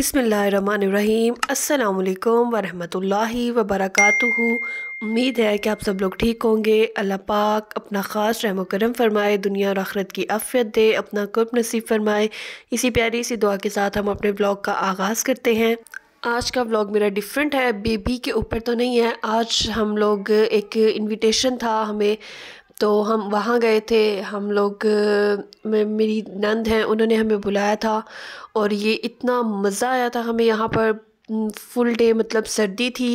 बसमीम अल्लाम वरहमतुल्लाहि उम्मीद है कि आप सब लोग ठीक होंगे अल्लाह पाक अपना ख़ास रहम करम फरमाए दुनिया और आखरत की अफियत दे अपना कुर्ब नसीब फरमाए इसी प्यारी सी दुआ के साथ हम अपने ब्लॉग का आगाज़ करते हैं आज का व्लॉग मेरा डिफरेंट है बेबी के ऊपर तो नहीं है आज हम लोग एक इनविटेशन था हमें तो हम वहाँ गए थे हम लोग मेरी नंद हैं उन्होंने हमें बुलाया था और ये इतना मज़ा आया था हमें यहाँ पर फुल डे मतलब सर्दी थी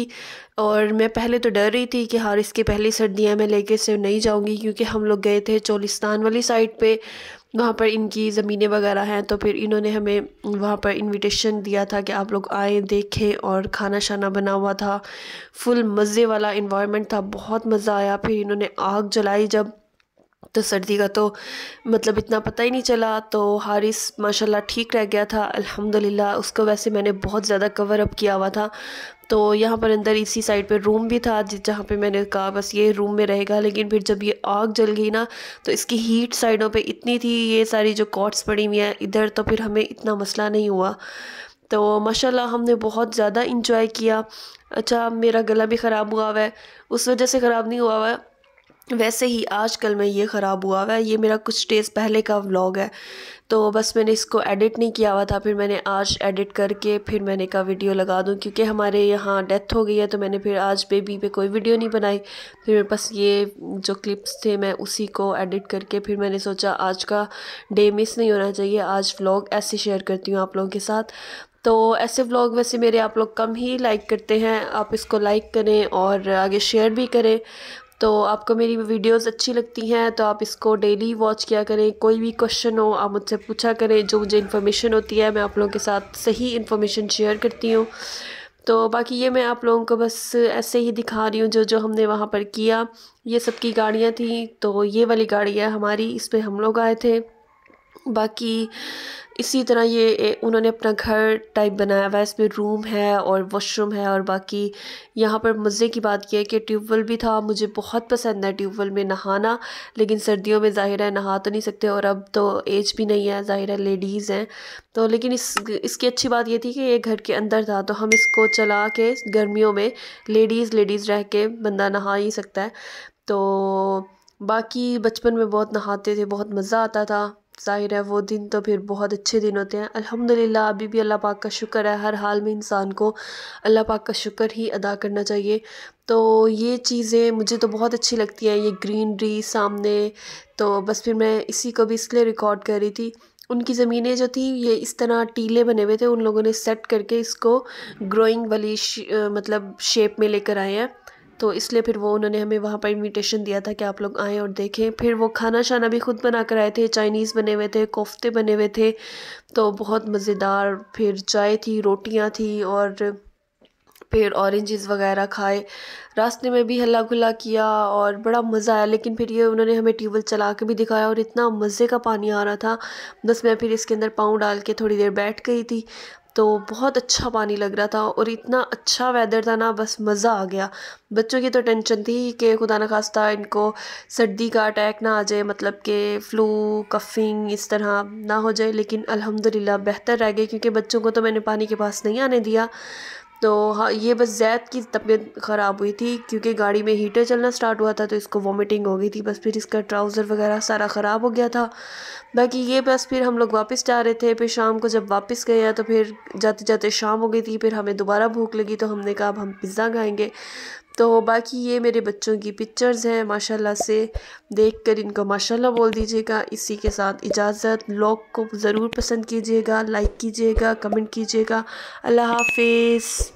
और मैं पहले तो डर रही थी कि हार इसकी पहली सर्दियाँ मैं लेके से नहीं जाऊँगी क्योंकि हम लोग गए थे चोलिस्तान वाली साइड पे वहाँ पर इनकी ज़मीनें वगैरह हैं तो फिर इन्होंने हमें वहाँ पर इनविटेशन दिया था कि आप लोग आएँ देखें और खाना शाना बना हुआ था फुल मज़े वाला इन्वायरमेंट था बहुत मज़ा आया फिर इन्होंने आग जलाई जब तो सर्दी का तो मतलब इतना पता ही नहीं चला तो हारिस माशाल्लाह ठीक रह गया था अल्हम्दुलिल्लाह उसको वैसे मैंने बहुत ज़्यादा कवर अप किया हुआ था तो यहाँ पर अंदर इसी साइड पे रूम भी था जहाँ पे मैंने कहा बस ये रूम में रहेगा लेकिन फिर जब ये आग जल गई ना तो इसकी हीट साइडों पे इतनी थी ये सारी जो कॉट्स पड़ी हुई हैं इधर तो फिर हमें इतना मसला नहीं हुआ तो माशाल्लाह हमने बहुत ज़्यादा इंजॉय किया अच्छा मेरा गला भी ख़राब हुआ हुआ है उस वजह से ख़राब नहीं हुआ हुआ है वैसे ही आजकल मैं ये ख़राब हुआ हुआ है ये मेरा कुछ डेज़ पहले का व्लॉग है तो बस मैंने इसको एडिट नहीं किया हुआ था फिर मैंने आज एडिट करके फिर मैंने कहा वीडियो लगा दूं क्योंकि हमारे यहाँ डेथ हो गई है तो मैंने फिर आज बेबी पे कोई वीडियो नहीं बनाई फिर मेरे पास ये जो क्लिप्स थे मैं उसी को एडिट करके फिर मैंने सोचा आज का डे मिस नहीं होना चाहिए आज व्लॉग ऐसे शेयर करती हूँ आप लोगों के साथ तो ऐसे व्लॉग वैसे मेरे आप लोग कम ही लाइक करते हैं आप इसको लाइक करें और आगे शेयर भी करें तो आपको मेरी वीडियोस अच्छी लगती हैं तो आप इसको डेली वॉच किया करें कोई भी क्वेश्चन हो आप मुझसे पूछा करें जो मुझे इन्फॉर्मेशन होती है मैं आप लोगों के साथ सही इन्फॉर्मेशन शेयर करती हूँ तो बाकी ये मैं आप लोगों को बस ऐसे ही दिखा रही हूँ जो जो हमने वहाँ पर किया ये सबकी गाड़ियाँ थी तो ये वाली गाड़ी है हमारी इस पर हम लोग आए थे बाकी इसी तरह ये उन्होंने अपना घर टाइप बनाया हुआ है इसमें रूम है और वॉशरूम है और बाकी यहाँ पर मज़े की बात यह है कि ट्यूबवेल भी था मुझे बहुत पसंद है ट्यूबवेल में नहाना लेकिन सर्दियों में ज़ाहिर है नहा तो नहीं सकते और अब तो एज भी नहीं है ज़ाहिर है लेडीज़ हैं तो लेकिन इस इसकी अच्छी बात यह थी कि ये घर के अंदर था तो हम इसको चला के गर्मियों में लेडीज़ लेडीज़ रह के बंदा नहा ही सकता है तो बाकी बचपन में बहुत नहाते थे बहुत मज़ा आता था ज़ाहिर है वो दिन तो फिर बहुत अच्छे दिन होते हैं अल्हम्दुलिल्लाह अभी भी अल्लाह पाक का शुक्र है हर हाल में इंसान को अल्लाह पाक का शुक्र ही अदा करना चाहिए तो ये चीज़ें मुझे तो बहुत अच्छी लगती हैं ये ग्रीनरी सामने तो बस फिर मैं इसी को भी इसलिए रिकॉर्ड कर रही थी उनकी ज़मीनें जो थी ये इस तरह टीले बने हुए थे उन लोगों ने सेट करके इसको ग्रोइंग वाली श, मतलब शेप में लेकर आए हैं तो इसलिए फिर वो उन्होंने हमें वहाँ पर इनविटेशन दिया था कि आप लोग आएँ और देखें फिर वो खाना शाना भी खुद बना कर आए थे चाइनीज़ बने हुए थे कोफ्ते बने हुए थे तो बहुत मज़ेदार फिर चाय थी रोटियाँ थी और फिर ऑरेंजेस वगैरह खाए रास्ते में भी हल्ला गुल्ला किया और बड़ा मज़ा आया लेकिन फिर ये उन्होंने हमें ट्यूबल चला के भी दिखाया और इतना मज़े का पानी आ रहा था बस मैं फिर इसके अंदर पाँव डाल के थोड़ी देर बैठ गई थी तो बहुत अच्छा पानी लग रहा था और इतना अच्छा वेदर था ना बस मज़ा आ गया बच्चों की तो टेंशन थी कि खुदा न खास्ता इनको सर्दी का अटैक ना आ जाए मतलब कि फ़्लू कफिंग इस तरह ना हो जाए लेकिन अलहमदिल्ला बेहतर रह गए क्योंकि बच्चों को तो मैंने पानी के पास नहीं आने दिया तो हाँ, ये बस जैद की तबीयत ख़राब हुई थी क्योंकि गाड़ी में हीटर चलना स्टार्ट हुआ था तो इसको वॉमिटिंग हो गई थी बस फिर इसका ट्राउज़र वगैरह सारा ख़राब हो गया था बाकी ये बस फिर हम लोग वापस जा रहे थे फिर शाम को जब वापस गए हैं तो फिर जाते जाते शाम हो गई थी फिर हमें दोबारा भूख लगी तो हमने कहा अब हम पिज़्ज़ा खाएँगे तो बाकी ये मेरे बच्चों की पिक्चर्स हैं माशाल्लाह से देखकर इनको माशाल्लाह बोल दीजिएगा इसी के साथ इजाज़त लॉक को ज़रूर पसंद कीजिएगा लाइक कीजिएगा कमेंट कीजिएगा अल्लाह हाफिज़